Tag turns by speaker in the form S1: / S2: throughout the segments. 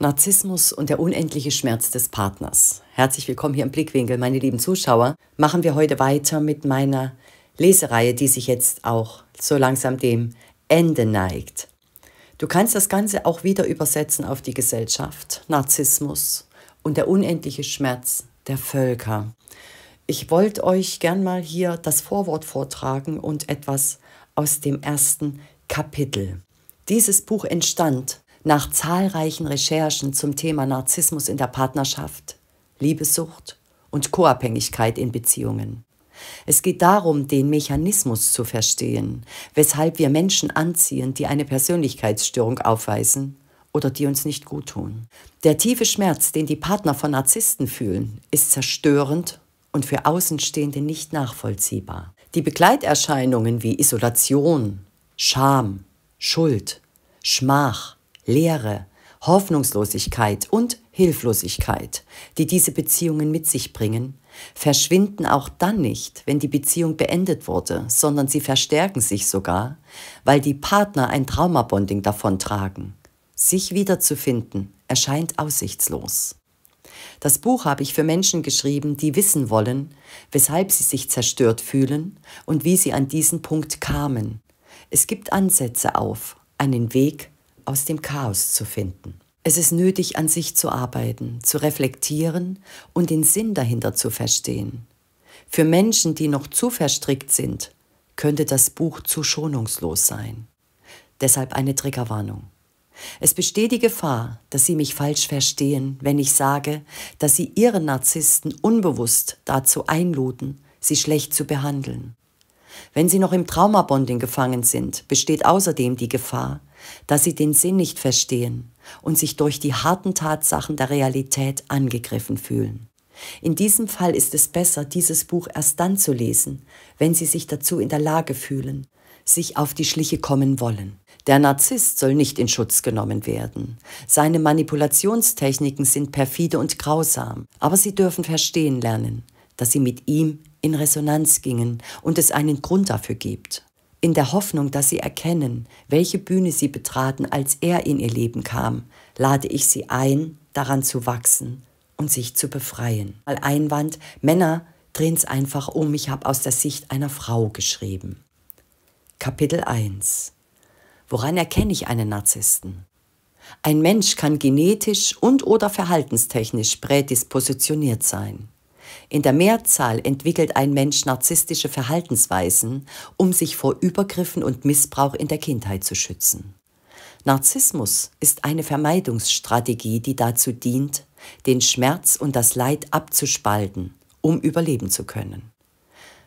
S1: Narzissmus und der unendliche Schmerz des Partners. Herzlich willkommen hier im Blickwinkel, meine lieben Zuschauer. Machen wir heute weiter mit meiner Lesereihe, die sich jetzt auch so langsam dem Ende neigt. Du kannst das Ganze auch wieder übersetzen auf die Gesellschaft. Narzissmus und der unendliche Schmerz der Völker. Ich wollte euch gern mal hier das Vorwort vortragen und etwas aus dem ersten Kapitel. Dieses Buch entstand nach zahlreichen Recherchen zum Thema Narzissmus in der Partnerschaft, Liebessucht und Co-Abhängigkeit in Beziehungen. Es geht darum, den Mechanismus zu verstehen, weshalb wir Menschen anziehen, die eine Persönlichkeitsstörung aufweisen oder die uns nicht gut tun. Der tiefe Schmerz, den die Partner von Narzissten fühlen, ist zerstörend und für Außenstehende nicht nachvollziehbar. Die Begleiterscheinungen wie Isolation, Scham, Schuld, Schmach, Leere, Hoffnungslosigkeit und Hilflosigkeit, die diese Beziehungen mit sich bringen, verschwinden auch dann nicht, wenn die Beziehung beendet wurde, sondern sie verstärken sich sogar, weil die Partner ein Traumabonding davon tragen. Sich wiederzufinden erscheint aussichtslos. Das Buch habe ich für Menschen geschrieben, die wissen wollen, weshalb sie sich zerstört fühlen und wie sie an diesen Punkt kamen. Es gibt Ansätze auf, einen Weg aus dem Chaos zu finden. Es ist nötig, an sich zu arbeiten, zu reflektieren und den Sinn dahinter zu verstehen. Für Menschen, die noch zu verstrickt sind, könnte das Buch zu schonungslos sein. Deshalb eine Triggerwarnung. Es besteht die Gefahr, dass Sie mich falsch verstehen, wenn ich sage, dass Sie Ihre Narzissten unbewusst dazu einluden, sie schlecht zu behandeln. Wenn Sie noch im Traumabonding gefangen sind, besteht außerdem die Gefahr, dass sie den Sinn nicht verstehen und sich durch die harten Tatsachen der Realität angegriffen fühlen. In diesem Fall ist es besser, dieses Buch erst dann zu lesen, wenn Sie sich dazu in der Lage fühlen, sich auf die Schliche kommen wollen. Der Narzisst soll nicht in Schutz genommen werden. Seine Manipulationstechniken sind perfide und grausam, aber Sie dürfen verstehen lernen, dass Sie mit ihm in Resonanz gingen und es einen Grund dafür gibt in der Hoffnung, dass sie erkennen, welche Bühne sie betraten, als er in ihr Leben kam, lade ich sie ein, daran zu wachsen und sich zu befreien. Mal Einwand, Männer drehen es einfach um, ich habe aus der Sicht einer Frau geschrieben. Kapitel 1 Woran erkenne ich einen Narzissten? Ein Mensch kann genetisch und oder verhaltenstechnisch prädispositioniert sein. In der Mehrzahl entwickelt ein Mensch narzisstische Verhaltensweisen, um sich vor Übergriffen und Missbrauch in der Kindheit zu schützen. Narzissmus ist eine Vermeidungsstrategie, die dazu dient, den Schmerz und das Leid abzuspalten, um überleben zu können.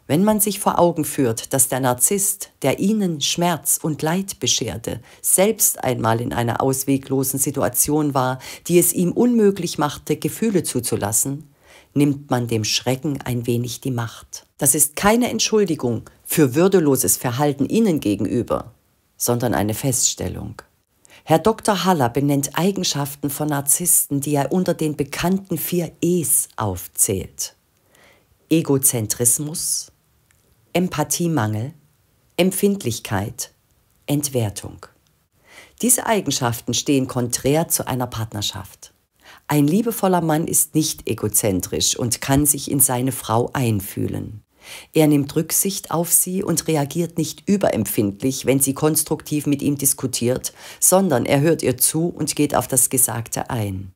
S1: Wenn man sich vor Augen führt, dass der Narzisst, der ihnen Schmerz und Leid bescherte, selbst einmal in einer ausweglosen Situation war, die es ihm unmöglich machte, Gefühle zuzulassen, nimmt man dem Schrecken ein wenig die Macht. Das ist keine Entschuldigung für würdeloses Verhalten Ihnen gegenüber, sondern eine Feststellung. Herr Dr. Haller benennt Eigenschaften von Narzissten, die er unter den bekannten vier E's aufzählt. Egozentrismus, Empathiemangel, Empfindlichkeit, Entwertung. Diese Eigenschaften stehen konträr zu einer Partnerschaft. Ein liebevoller Mann ist nicht egozentrisch und kann sich in seine Frau einfühlen. Er nimmt Rücksicht auf sie und reagiert nicht überempfindlich, wenn sie konstruktiv mit ihm diskutiert, sondern er hört ihr zu und geht auf das Gesagte ein.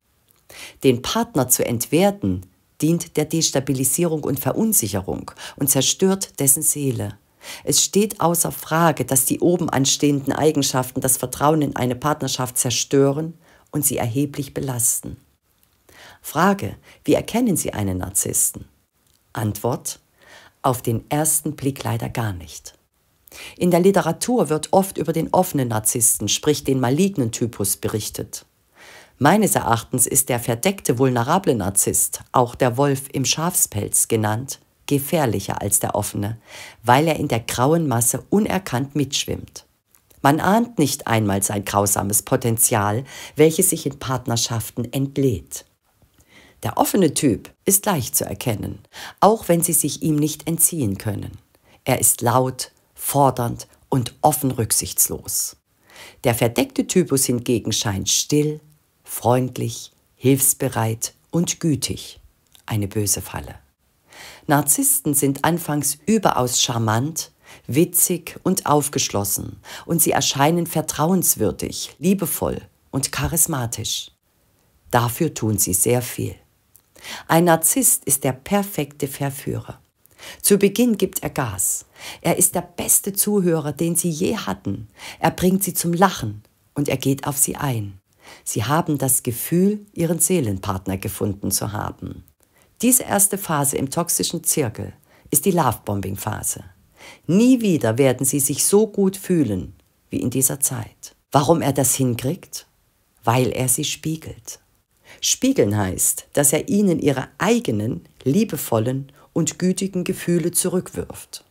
S1: Den Partner zu entwerten, dient der Destabilisierung und Verunsicherung und zerstört dessen Seele. Es steht außer Frage, dass die oben anstehenden Eigenschaften das Vertrauen in eine Partnerschaft zerstören und sie erheblich belasten. Frage, wie erkennen Sie einen Narzissten? Antwort, auf den ersten Blick leider gar nicht. In der Literatur wird oft über den offenen Narzissten, sprich den malignen Typus, berichtet. Meines Erachtens ist der verdeckte vulnerable Narzisst, auch der Wolf im Schafspelz genannt, gefährlicher als der offene, weil er in der grauen Masse unerkannt mitschwimmt. Man ahnt nicht einmal sein grausames Potenzial, welches sich in Partnerschaften entlädt. Der offene Typ ist leicht zu erkennen, auch wenn sie sich ihm nicht entziehen können. Er ist laut, fordernd und offen rücksichtslos. Der verdeckte Typus hingegen scheint still, freundlich, hilfsbereit und gütig. Eine böse Falle. Narzissten sind anfangs überaus charmant, witzig und aufgeschlossen und sie erscheinen vertrauenswürdig, liebevoll und charismatisch. Dafür tun sie sehr viel. Ein Narzisst ist der perfekte Verführer. Zu Beginn gibt er Gas. Er ist der beste Zuhörer, den sie je hatten. Er bringt sie zum Lachen und er geht auf sie ein. Sie haben das Gefühl, ihren Seelenpartner gefunden zu haben. Diese erste Phase im toxischen Zirkel ist die Lovebombing-Phase. Nie wieder werden sie sich so gut fühlen wie in dieser Zeit. Warum er das hinkriegt? Weil er sie spiegelt. Spiegeln heißt, dass er ihnen ihre eigenen, liebevollen und gütigen Gefühle zurückwirft.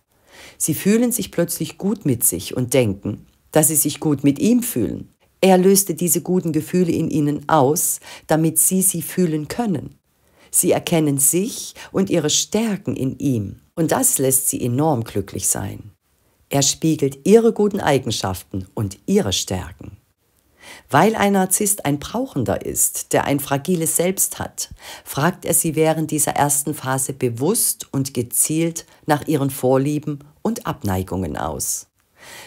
S1: Sie fühlen sich plötzlich gut mit sich und denken, dass sie sich gut mit ihm fühlen. Er löste diese guten Gefühle in ihnen aus, damit sie sie fühlen können. Sie erkennen sich und ihre Stärken in ihm. Und das lässt sie enorm glücklich sein. Er spiegelt ihre guten Eigenschaften und ihre Stärken. Weil ein Narzisst ein Brauchender ist, der ein fragiles Selbst hat, fragt er sie während dieser ersten Phase bewusst und gezielt nach ihren Vorlieben und Abneigungen aus.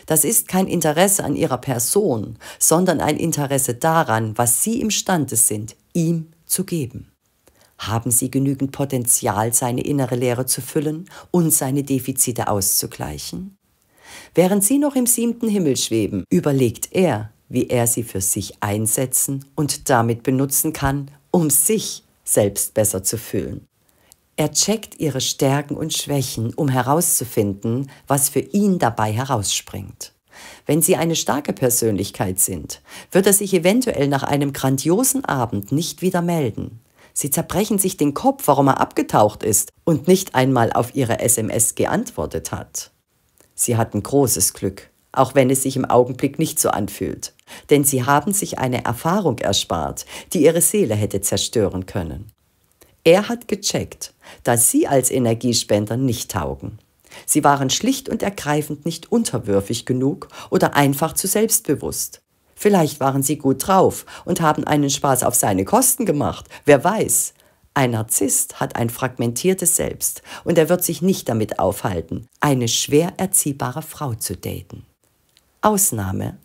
S1: Das ist kein Interesse an ihrer Person, sondern ein Interesse daran, was sie imstande sind, ihm zu geben. Haben sie genügend Potenzial, seine innere Leere zu füllen und seine Defizite auszugleichen? Während sie noch im siebten Himmel schweben, überlegt er, wie er sie für sich einsetzen und damit benutzen kann, um sich selbst besser zu fühlen. Er checkt ihre Stärken und Schwächen, um herauszufinden, was für ihn dabei herausspringt. Wenn sie eine starke Persönlichkeit sind, wird er sich eventuell nach einem grandiosen Abend nicht wieder melden. Sie zerbrechen sich den Kopf, warum er abgetaucht ist und nicht einmal auf ihre SMS geantwortet hat. Sie hatten großes Glück auch wenn es sich im Augenblick nicht so anfühlt. Denn sie haben sich eine Erfahrung erspart, die ihre Seele hätte zerstören können. Er hat gecheckt, dass sie als Energiespender nicht taugen. Sie waren schlicht und ergreifend nicht unterwürfig genug oder einfach zu selbstbewusst. Vielleicht waren sie gut drauf und haben einen Spaß auf seine Kosten gemacht, wer weiß. Ein Narzisst hat ein fragmentiertes Selbst und er wird sich nicht damit aufhalten, eine schwer erziehbare Frau zu daten. Ausnahme,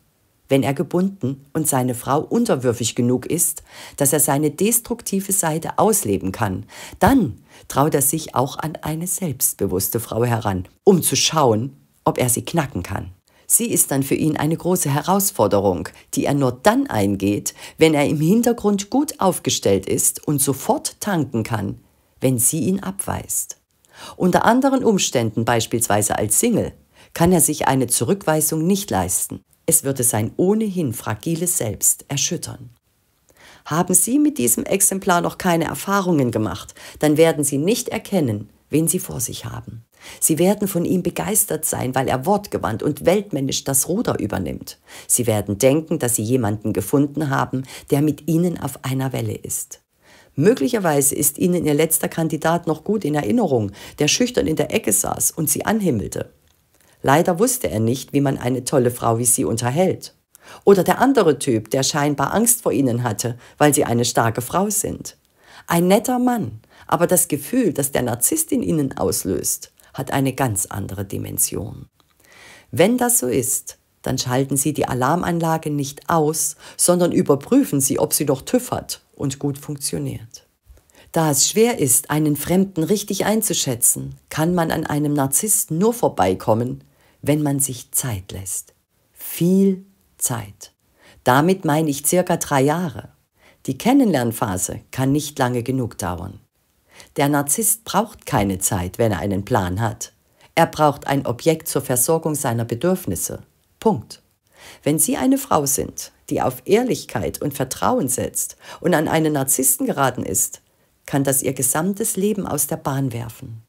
S1: wenn er gebunden und seine Frau unterwürfig genug ist, dass er seine destruktive Seite ausleben kann, dann traut er sich auch an eine selbstbewusste Frau heran, um zu schauen, ob er sie knacken kann. Sie ist dann für ihn eine große Herausforderung, die er nur dann eingeht, wenn er im Hintergrund gut aufgestellt ist und sofort tanken kann, wenn sie ihn abweist. Unter anderen Umständen beispielsweise als Single kann er sich eine Zurückweisung nicht leisten. Es würde sein ohnehin fragiles Selbst erschüttern. Haben Sie mit diesem Exemplar noch keine Erfahrungen gemacht, dann werden Sie nicht erkennen, wen Sie vor sich haben. Sie werden von ihm begeistert sein, weil er wortgewandt und weltmännisch das Ruder übernimmt. Sie werden denken, dass Sie jemanden gefunden haben, der mit Ihnen auf einer Welle ist. Möglicherweise ist Ihnen Ihr letzter Kandidat noch gut in Erinnerung, der schüchtern in der Ecke saß und Sie anhimmelte. Leider wusste er nicht, wie man eine tolle Frau wie sie unterhält. Oder der andere Typ, der scheinbar Angst vor ihnen hatte, weil sie eine starke Frau sind. Ein netter Mann, aber das Gefühl, das der Narzisst in ihnen auslöst, hat eine ganz andere Dimension. Wenn das so ist, dann schalten Sie die Alarmanlage nicht aus, sondern überprüfen Sie, ob sie doch tüffert und gut funktioniert. Da es schwer ist, einen Fremden richtig einzuschätzen, kann man an einem Narzissten nur vorbeikommen, wenn man sich Zeit lässt. Viel Zeit. Damit meine ich circa drei Jahre. Die Kennenlernphase kann nicht lange genug dauern. Der Narzisst braucht keine Zeit, wenn er einen Plan hat. Er braucht ein Objekt zur Versorgung seiner Bedürfnisse. Punkt. Wenn Sie eine Frau sind, die auf Ehrlichkeit und Vertrauen setzt und an einen Narzissten geraten ist, kann das ihr gesamtes Leben aus der Bahn werfen.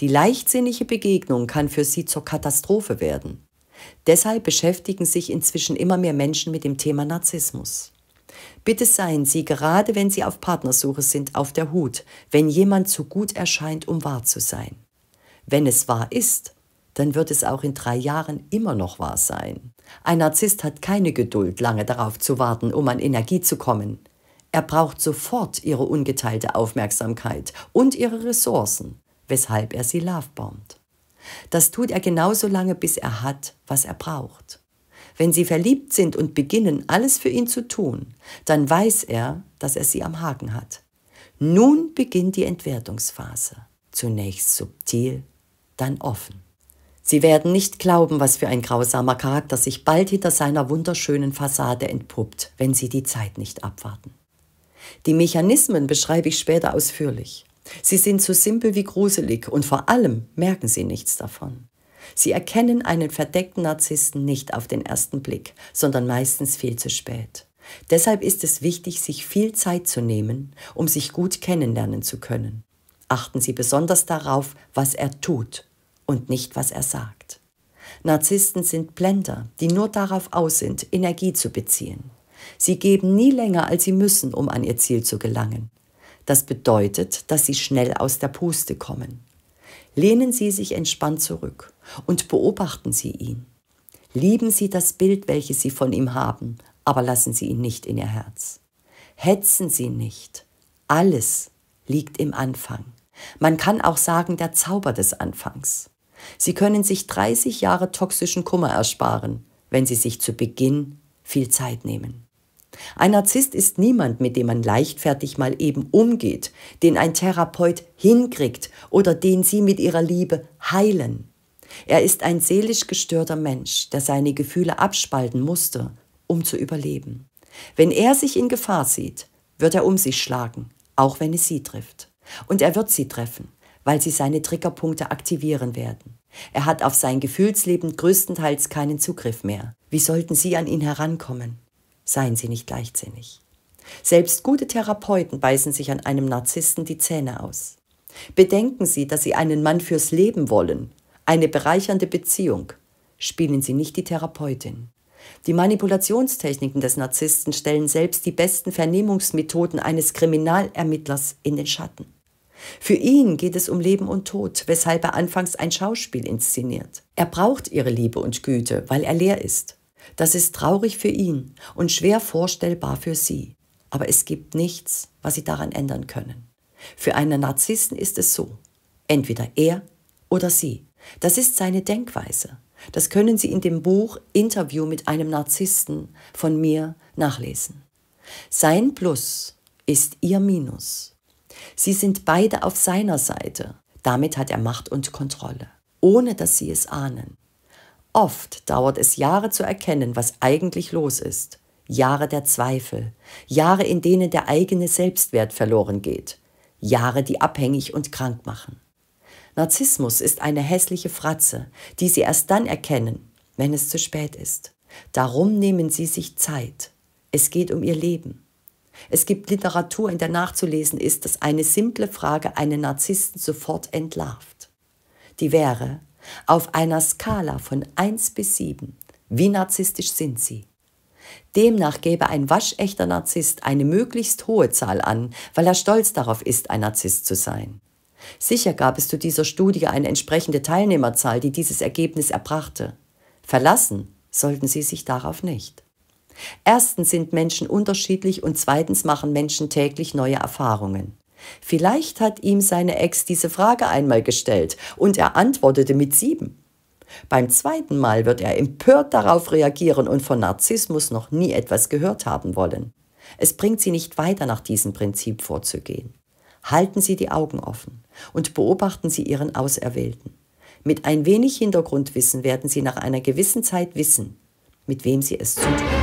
S1: Die leichtsinnige Begegnung kann für sie zur Katastrophe werden. Deshalb beschäftigen sich inzwischen immer mehr Menschen mit dem Thema Narzissmus. Bitte seien Sie, gerade wenn Sie auf Partnersuche sind, auf der Hut, wenn jemand zu gut erscheint, um wahr zu sein. Wenn es wahr ist, dann wird es auch in drei Jahren immer noch wahr sein. Ein Narzisst hat keine Geduld, lange darauf zu warten, um an Energie zu kommen. Er braucht sofort Ihre ungeteilte Aufmerksamkeit und Ihre Ressourcen weshalb er sie lovebombt. Das tut er genauso lange, bis er hat, was er braucht. Wenn sie verliebt sind und beginnen, alles für ihn zu tun, dann weiß er, dass er sie am Haken hat. Nun beginnt die Entwertungsphase. Zunächst subtil, dann offen. Sie werden nicht glauben, was für ein grausamer Charakter sich bald hinter seiner wunderschönen Fassade entpuppt, wenn Sie die Zeit nicht abwarten. Die Mechanismen beschreibe ich später ausführlich. Sie sind so simpel wie gruselig und vor allem merken sie nichts davon. Sie erkennen einen verdeckten Narzissten nicht auf den ersten Blick, sondern meistens viel zu spät. Deshalb ist es wichtig, sich viel Zeit zu nehmen, um sich gut kennenlernen zu können. Achten Sie besonders darauf, was er tut und nicht, was er sagt. Narzissten sind Blender, die nur darauf aus sind, Energie zu beziehen. Sie geben nie länger, als sie müssen, um an ihr Ziel zu gelangen. Das bedeutet, dass Sie schnell aus der Puste kommen. Lehnen Sie sich entspannt zurück und beobachten Sie ihn. Lieben Sie das Bild, welches Sie von ihm haben, aber lassen Sie ihn nicht in Ihr Herz. Hetzen Sie nicht. Alles liegt im Anfang. Man kann auch sagen, der Zauber des Anfangs. Sie können sich 30 Jahre toxischen Kummer ersparen, wenn Sie sich zu Beginn viel Zeit nehmen. Ein Narzisst ist niemand, mit dem man leichtfertig mal eben umgeht, den ein Therapeut hinkriegt oder den Sie mit Ihrer Liebe heilen. Er ist ein seelisch gestörter Mensch, der seine Gefühle abspalten musste, um zu überleben. Wenn er sich in Gefahr sieht, wird er um sich schlagen, auch wenn es sie trifft. Und er wird sie treffen, weil sie seine Triggerpunkte aktivieren werden. Er hat auf sein Gefühlsleben größtenteils keinen Zugriff mehr. Wie sollten Sie an ihn herankommen? Seien Sie nicht leichtsinnig. Selbst gute Therapeuten beißen sich an einem Narzissten die Zähne aus. Bedenken Sie, dass Sie einen Mann fürs Leben wollen, eine bereichernde Beziehung. Spielen Sie nicht die Therapeutin. Die Manipulationstechniken des Narzissten stellen selbst die besten Vernehmungsmethoden eines Kriminalermittlers in den Schatten. Für ihn geht es um Leben und Tod, weshalb er anfangs ein Schauspiel inszeniert. Er braucht ihre Liebe und Güte, weil er leer ist. Das ist traurig für ihn und schwer vorstellbar für sie. Aber es gibt nichts, was sie daran ändern können. Für einen Narzissen ist es so. Entweder er oder sie. Das ist seine Denkweise. Das können Sie in dem Buch Interview mit einem Narzissten von mir nachlesen. Sein Plus ist ihr Minus. Sie sind beide auf seiner Seite. Damit hat er Macht und Kontrolle, ohne dass sie es ahnen. Oft dauert es Jahre zu erkennen, was eigentlich los ist. Jahre der Zweifel, Jahre, in denen der eigene Selbstwert verloren geht, Jahre, die abhängig und krank machen. Narzissmus ist eine hässliche Fratze, die Sie erst dann erkennen, wenn es zu spät ist. Darum nehmen Sie sich Zeit. Es geht um Ihr Leben. Es gibt Literatur, in der nachzulesen ist, dass eine simple Frage einen Narzissten sofort entlarvt. Die wäre, auf einer Skala von 1 bis 7. Wie narzisstisch sind sie? Demnach gäbe ein waschechter Narzisst eine möglichst hohe Zahl an, weil er stolz darauf ist, ein Narzisst zu sein. Sicher gab es zu dieser Studie eine entsprechende Teilnehmerzahl, die dieses Ergebnis erbrachte. Verlassen sollten Sie sich darauf nicht. Erstens sind Menschen unterschiedlich und zweitens machen Menschen täglich neue Erfahrungen. Vielleicht hat ihm seine Ex diese Frage einmal gestellt und er antwortete mit sieben. Beim zweiten Mal wird er empört darauf reagieren und von Narzissmus noch nie etwas gehört haben wollen. Es bringt Sie nicht weiter, nach diesem Prinzip vorzugehen. Halten Sie die Augen offen und beobachten Sie Ihren Auserwählten. Mit ein wenig Hintergrundwissen werden Sie nach einer gewissen Zeit wissen, mit wem Sie es zu tun haben.